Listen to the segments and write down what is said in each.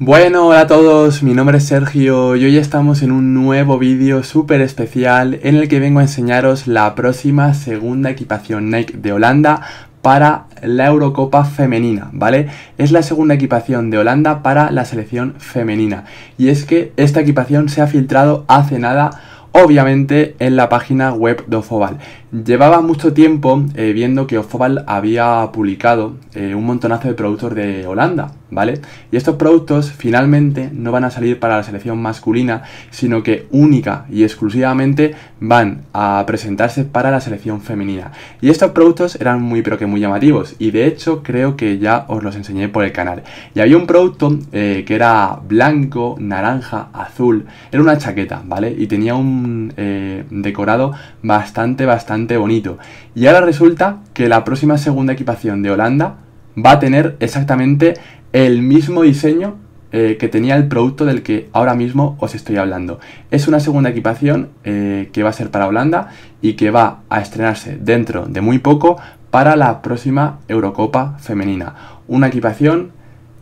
Bueno, hola a todos, mi nombre es Sergio y hoy estamos en un nuevo vídeo súper especial en el que vengo a enseñaros la próxima segunda equipación Nike de Holanda para la Eurocopa femenina, ¿vale? Es la segunda equipación de Holanda para la selección femenina y es que esta equipación se ha filtrado hace nada obviamente en la página web de O'Foval Llevaba mucho tiempo eh, viendo que O'Foval había publicado eh, un montonazo de productos de Holanda, ¿vale? Y estos productos finalmente no van a salir para la selección masculina, sino que única y exclusivamente van a presentarse para la selección femenina. Y estos productos eran muy pero que muy llamativos, y de hecho creo que ya os los enseñé por el canal. Y había un producto eh, que era blanco, naranja, azul, era una chaqueta, ¿vale? Y tenía un eh, decorado bastante, bastante bonito. Y ahora resulta que la próxima segunda equipación de Holanda va a tener exactamente el mismo diseño eh, que tenía el producto del que ahora mismo os estoy hablando. Es una segunda equipación eh, que va a ser para Holanda y que va a estrenarse dentro de muy poco para la próxima Eurocopa femenina. Una equipación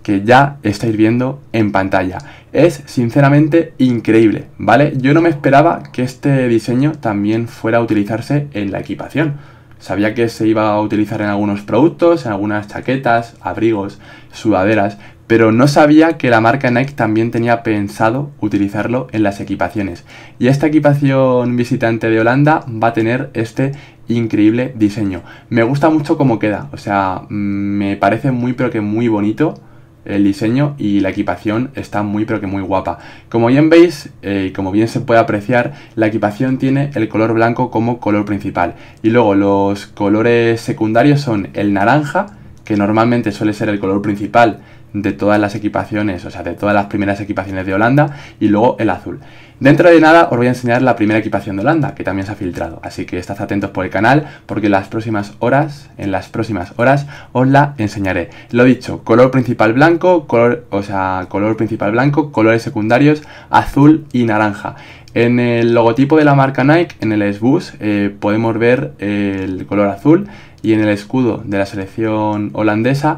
que ya estáis viendo en pantalla. Es sinceramente increíble, ¿vale? Yo no me esperaba que este diseño también fuera a utilizarse en la equipación. Sabía que se iba a utilizar en algunos productos, en algunas chaquetas, abrigos, sudaderas, pero no sabía que la marca Nike también tenía pensado utilizarlo en las equipaciones. Y esta equipación visitante de Holanda va a tener este increíble diseño. Me gusta mucho cómo queda, o sea, me parece muy pero que muy bonito el diseño y la equipación está muy pero que muy guapa. Como bien veis eh, como bien se puede apreciar, la equipación tiene el color blanco como color principal y luego los colores secundarios son el naranja, que normalmente suele ser el color principal de todas las equipaciones, o sea, de todas las primeras equipaciones de Holanda, y luego el azul. Dentro de nada os voy a enseñar la primera equipación de Holanda, que también se ha filtrado, así que estad atentos por el canal, porque en las próximas horas, en las próximas horas, os la enseñaré. Lo dicho, color principal blanco, color, o sea, color principal blanco, colores secundarios, azul y naranja. En el logotipo de la marca Nike, en el s eh, podemos ver el color azul, y en el escudo de la selección holandesa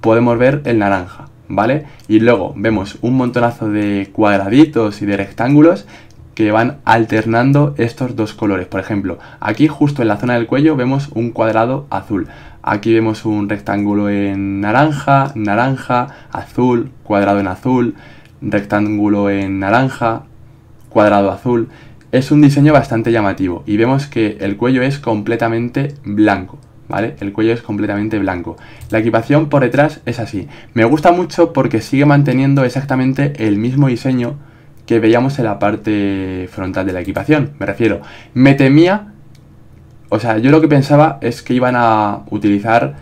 podemos ver el naranja, ¿vale? Y luego vemos un montonazo de cuadraditos y de rectángulos que van alternando estos dos colores. Por ejemplo, aquí justo en la zona del cuello vemos un cuadrado azul. Aquí vemos un rectángulo en naranja, naranja, azul, cuadrado en azul, rectángulo en naranja, cuadrado azul. Es un diseño bastante llamativo y vemos que el cuello es completamente blanco. ¿vale? El cuello es completamente blanco. La equipación por detrás es así. Me gusta mucho porque sigue manteniendo exactamente el mismo diseño que veíamos en la parte frontal de la equipación. Me refiero, me temía, o sea, yo lo que pensaba es que iban a utilizar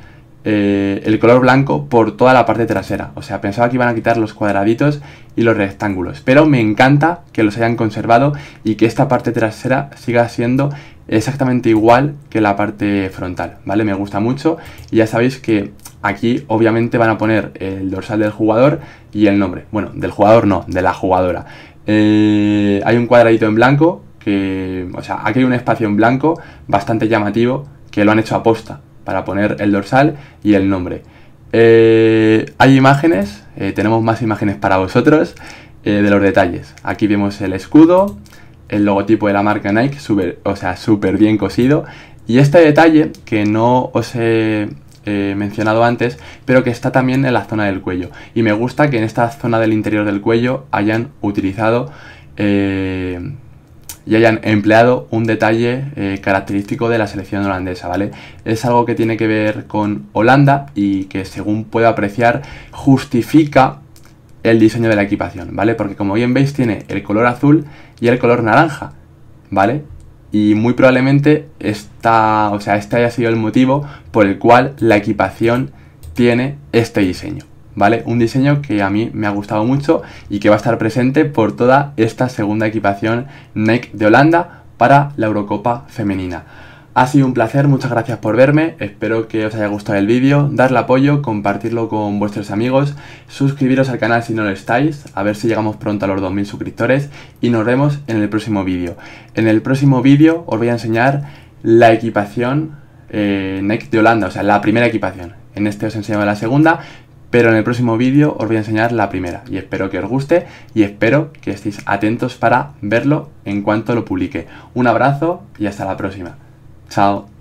eh, el color blanco por toda la parte trasera. O sea, pensaba que iban a quitar los cuadraditos y los rectángulos. Pero me encanta que los hayan conservado y que esta parte trasera siga siendo exactamente igual que la parte frontal, ¿vale? Me gusta mucho y ya sabéis que aquí obviamente van a poner el dorsal del jugador y el nombre. Bueno, del jugador no, de la jugadora. Eh, hay un cuadradito en blanco que, o sea, aquí hay un espacio en blanco bastante llamativo que lo han hecho a posta para poner el dorsal y el nombre. Eh, hay imágenes, eh, tenemos más imágenes para vosotros eh, de los detalles. Aquí vemos el escudo, el logotipo de la marca Nike, super, o sea, súper bien cosido. Y este detalle que no os he mencionado antes, pero que está también en la zona del cuello. Y me gusta que en esta zona del interior del cuello hayan utilizado y hayan empleado un detalle eh, característico de la selección holandesa, ¿vale? Es algo que tiene que ver con Holanda y que según puedo apreciar justifica el diseño de la equipación, ¿vale? Porque como bien veis tiene el color azul y el color naranja, ¿vale? Y muy probablemente esta, o sea, este haya sido el motivo por el cual la equipación tiene este diseño. ¿vale? Un diseño que a mí me ha gustado mucho y que va a estar presente por toda esta segunda equipación NEC de Holanda para la Eurocopa femenina. Ha sido un placer, muchas gracias por verme, espero que os haya gustado el vídeo, darle apoyo, compartirlo con vuestros amigos, suscribiros al canal si no lo estáis, a ver si llegamos pronto a los 2000 suscriptores y nos vemos en el próximo vídeo. En el próximo vídeo os voy a enseñar la equipación eh, NEC de Holanda, o sea, la primera equipación. En este os enseño la segunda pero en el próximo vídeo os voy a enseñar la primera y espero que os guste y espero que estéis atentos para verlo en cuanto lo publique. Un abrazo y hasta la próxima. Chao.